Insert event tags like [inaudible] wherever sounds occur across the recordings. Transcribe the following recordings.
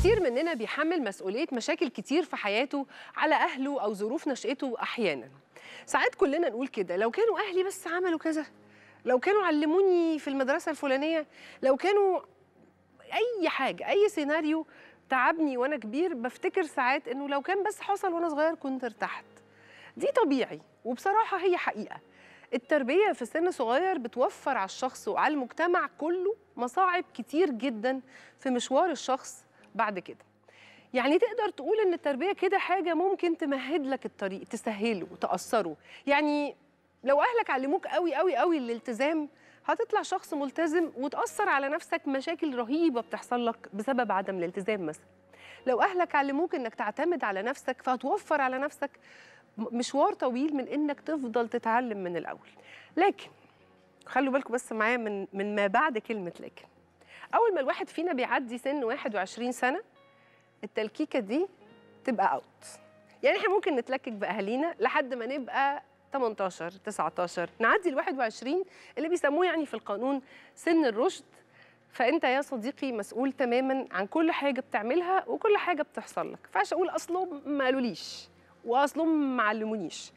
كتير مننا بيحمل مسؤولية مشاكل كتير في حياته على أهله أو ظروف نشأته أحيانا ساعات كلنا نقول كده لو كانوا أهلي بس عملوا كذا لو كانوا علموني في المدرسة الفلانية لو كانوا أي حاجة أي سيناريو تعبني وأنا كبير بفتكر ساعات إنه لو كان بس حصل وأنا صغير كنت ارتحت دي طبيعي وبصراحة هي حقيقة التربية في سن صغير بتوفر على الشخص وعلى المجتمع كله مصاعب كتير جدا في مشوار الشخص بعد كده يعني تقدر تقول ان التربيه كده حاجه ممكن تمهد لك الطريق تسهله وتاثره يعني لو اهلك علموك قوي قوي قوي الالتزام هتطلع شخص ملتزم وتاثر على نفسك مشاكل رهيبه بتحصل لك بسبب عدم الالتزام مثلا لو اهلك علموك انك تعتمد على نفسك فهتوفر على نفسك مشوار طويل من انك تفضل تتعلم من الاول لكن خلوا بالكم بس معايا من من ما بعد كلمه لكن اول ما الواحد فينا بيعدي سن 21 سنه التلكيكه دي تبقى اوت يعني احنا ممكن نتلكك باهالينا لحد ما نبقى 18 19 نعدي ال 21 اللي بيسموه يعني في القانون سن الرشد فانت يا صديقي مسؤول تماما عن كل حاجه بتعملها وكل حاجه بتحصل لك فعش اقول اصلهم ما قالوليش واصلهم ما علمونيش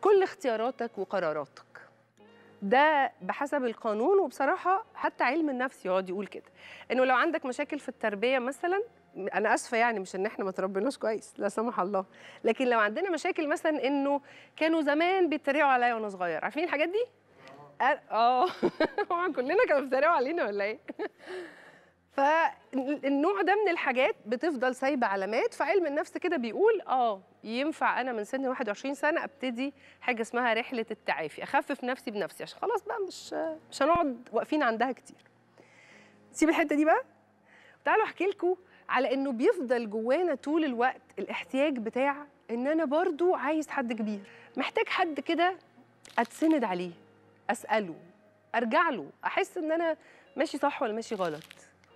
كل اختياراتك وقراراتك ده بحسب القانون وبصراحه حتى علم النفس يقعد يقول كده انه لو عندك مشاكل في التربيه مثلا انا اسفه يعني مش ان احنا ما تربيناش كويس لا سمح الله لكن لو عندنا مشاكل مثلا انه كانوا زمان بيتريقوا عليا وانا صغير عارفين الحاجات دي اه [laughs] كلنا كانوا بيتريقوا علينا ولا ايه فالنوع ده من الحاجات بتفضل سايبه علامات فعلم النفس كده بيقول اه ينفع انا من سن 21 سنه ابتدي حاجه اسمها رحله التعافي اخفف نفسي بنفسي عشان خلاص بقى مش مش هنقعد واقفين عندها كتير سيب الحته دي بقى تعالوا احكي لكم على انه بيفضل جوانا طول الوقت الاحتياج بتاع ان انا برضو عايز حد كبير محتاج حد كده اتسند عليه اساله ارجع له احس ان انا ماشي صح ولا ماشي غلط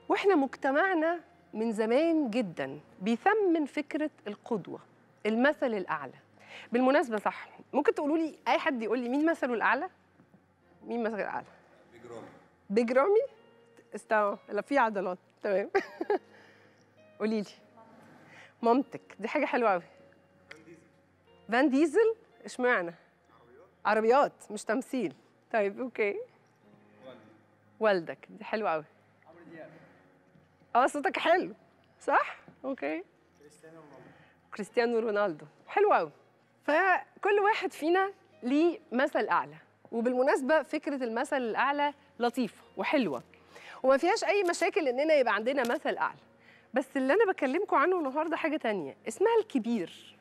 واحنا مجتمعنا من زمان جدا بيثمن فكره القدوه المثل الاعلى بالمناسبه صح ممكن تقولوا لي اي حد يقول لي مين مثله الاعلى مين مثله الاعلى بيج رامي بيج رامي استوى لا في عضلات تمام [laughs] قولي لي مامتك دي حاجه حلوه قوي فان ديزل اشمعنى عربيات عربيات مش تمثيل طيب اوكي والدك دي حلوه قوي عمرو دياب اه صوتك حلو صح؟ اوكي كريستيانو رونالدو كريستيانو رونالدو حلو قوي فكل واحد فينا ليه مثل اعلى وبالمناسبه فكره المثل الاعلى لطيفه وحلوه وما فيهاش اي مشاكل اننا يبقى عندنا مثل اعلى بس اللي انا بكلمكم عنه النهارده حاجه تانية اسمها الكبير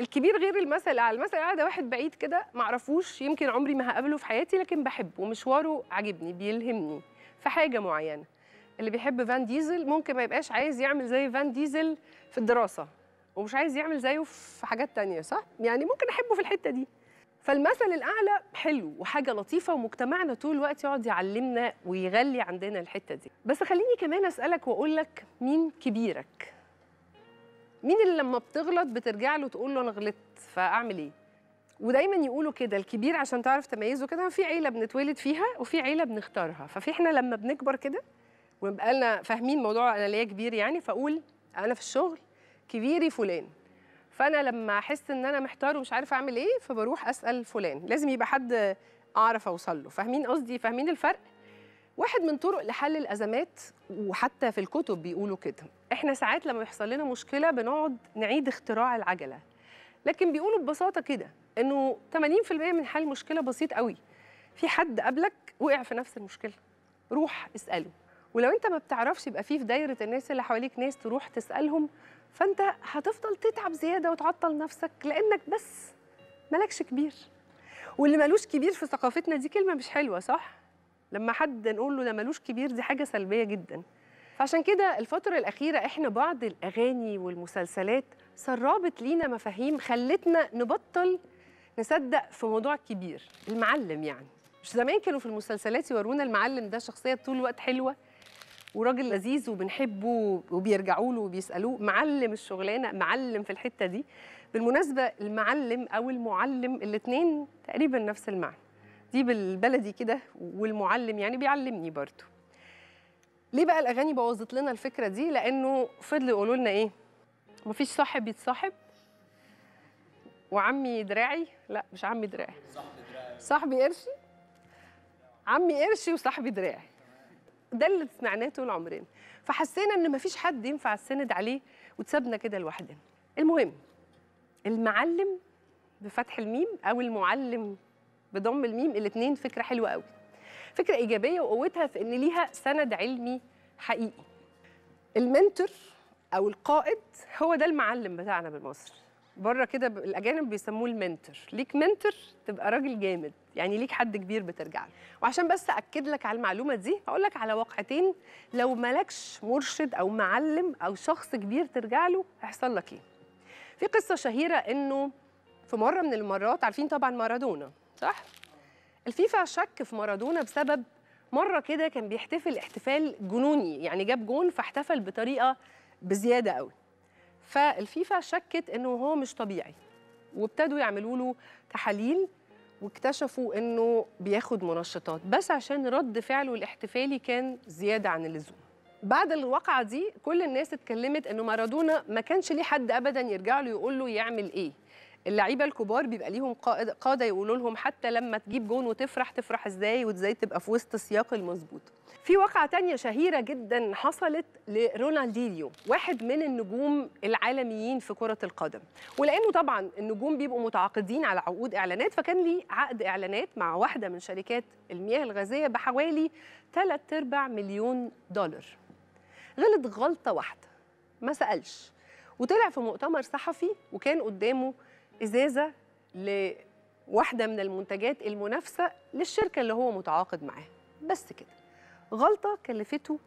الكبير غير المثل الاعلى المثل الاعلى ده واحد بعيد كده معرفوش يمكن عمري ما هقابله في حياتي لكن بحبه ومشواره عاجبني بيلهمني في حاجه معينه اللي بيحب فان ديزل ممكن ما يبقاش عايز يعمل زي فان ديزل في الدراسه ومش عايز يعمل زيه في حاجات تانية صح؟ يعني ممكن احبه في الحته دي. فالمثل الاعلى حلو وحاجه لطيفه ومجتمعنا طول الوقت يقعد يعلمنا ويغلي عندنا الحته دي. بس خليني كمان اسالك واقول لك مين كبيرك؟ مين اللي لما بتغلط بترجع له تقول له انا غلطت فاعمل ايه؟ ودايما يقولوا كده الكبير عشان تعرف تميزه كده في عيله بنتولد فيها وفي عيله بنختارها ففي احنا لما بنكبر كده ونبقى لنا فاهمين موضوع انا ليا كبير يعني فاقول انا في الشغل كبيري فلان فانا لما احس ان انا محتار ومش عارفه اعمل ايه فبروح اسال فلان لازم يبقى حد اعرف اوصل له فاهمين قصدي فاهمين الفرق واحد من طرق لحل الازمات وحتى في الكتب بيقولوا كده احنا ساعات لما بيحصل لنا مشكله بنقعد نعيد اختراع العجله لكن بيقولوا ببساطه كده انه 80% من حل المشكله بسيط قوي في حد قبلك وقع في نفس المشكله روح اساله ولو انت ما بتعرفش يبقى في في دايره الناس اللي حواليك ناس تروح تسالهم فانت هتفضل تتعب زياده وتعطل نفسك لانك بس مالكش كبير واللي مالوش كبير في ثقافتنا دي كلمه مش حلوه صح لما حد نقول له ده مالوش كبير دي حاجه سلبيه جدا فعشان كده الفتره الاخيره احنا بعض الاغاني والمسلسلات سربت لينا مفاهيم خلتنا نبطل نصدق في موضوع الكبير المعلم يعني مش زمان كانوا في المسلسلات يورونا المعلم ده شخصيه طول الوقت حلوه وراجل لذيذ وبنحبه وبيرجعوا له وبيسالوه معلم الشغلانه معلم في الحته دي بالمناسبه المعلم او المعلم الاثنين تقريبا نفس المعنى دي بالبلدي كده والمعلم يعني بيعلمني برضه ليه بقى الاغاني بوظت لنا الفكره دي لانه فضلوا يقولوا لنا ايه مفيش صاحب يتصاحب وعمي دراعي لا مش عمي دراعي صاحبي دراعي صاحبي قرشي عمي قرشي وصاحبي دراعي ده اللي سمعناه طول عمرنا فحسينا ان مفيش حد ينفع السند عليه وتسابنا كده لوحدنا المهم المعلم بفتح الميم او المعلم بضم الميم الاثنين فكره حلوه قوي فكره ايجابيه وقوتها في ان ليها سند علمي حقيقي المنتور او القائد هو ده المعلم بتاعنا بالمصري بره كده الاجانب بيسموه المنتور ليك منتور تبقى راجل جامد يعني ليك حد كبير بترجع له وعشان بس اكد لك على المعلومه دي هقول لك على واقعتين لو مالكش مرشد او معلم او شخص كبير ترجع له هيحصل لك ايه في قصه شهيره انه في مره من المرات عارفين طبعا مارادونا صح الفيفا شك في مارادونا بسبب مره كده كان بيحتفل احتفال جنوني يعني جاب جون فاحتفل بطريقه بزياده قوي فالفيفا شكت انه هو مش طبيعي وابتدوا يعملوا له تحاليل واكتشفوا انه بياخد منشطات بس عشان رد فعله الاحتفالي كان زياده عن اللزوم بعد الواقعه دي كل الناس اتكلمت انه مارادونا ما كانش ليه حد ابدا يرجع له يقول له يعمل ايه اللعيبه الكبار بيبقى ليهم قاده يقولوا لهم حتى لما تجيب جون وتفرح تفرح ازاي وازاي تبقى في وسط السياق المظبوط في واقعه تانية شهيره جدا حصلت لرونالدينيو واحد من النجوم العالميين في كره القدم ولانه طبعا النجوم بيبقوا متعاقدين على عقود اعلانات فكان ليه عقد اعلانات مع واحده من شركات المياه الغازيه بحوالي 3 ارباع مليون دولار غلط غلطه واحده ما سالش وطلع في مؤتمر صحفي وكان قدامه ازازه لواحده من المنتجات المنافسه للشركه اللي هو متعاقد معاها بس كده غلطه كلفته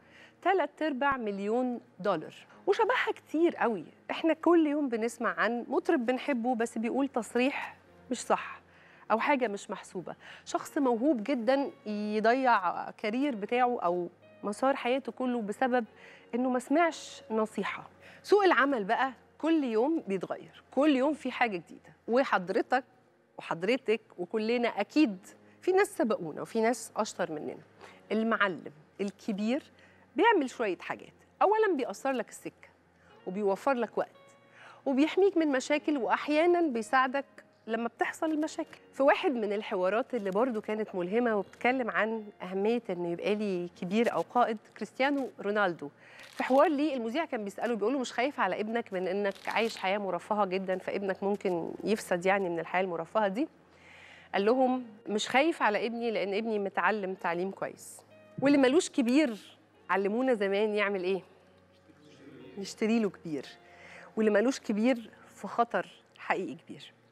3 ارباع مليون دولار وشبهها كتير قوي احنا كل يوم بنسمع عن مطرب بنحبه بس بيقول تصريح مش صح او حاجه مش محسوبه شخص موهوب جدا يضيع كارير بتاعه او مسار حياته كله بسبب انه ما سمعش نصيحه سوق العمل بقى كل يوم بيتغير كل يوم في حاجه جديده وحضرتك وحضرتك وكلنا اكيد في ناس سبقونا وفي ناس اشطر مننا المعلم الكبير بيعمل شويه حاجات اولا بيأثر لك السكه وبيوفر لك وقت وبيحميك من مشاكل واحيانا بيساعدك لما بتحصل المشاكل في واحد من الحوارات اللي برضو كانت ملهمه وبتكلم عن اهميه انه يبقى لي كبير او قائد كريستيانو رونالدو في حوار ليه المذيع كان بيساله بيقول له مش خايف على ابنك من انك عايش حياه مرفهه جدا فابنك ممكن يفسد يعني من الحياه المرفهه دي قال لهم مش خايف على ابني لان ابني متعلم تعليم كويس واللي ملوش كبير علمونا زمان يعمل ايه نشتري له كبير واللي ملوش كبير في خطر حقيقي كبير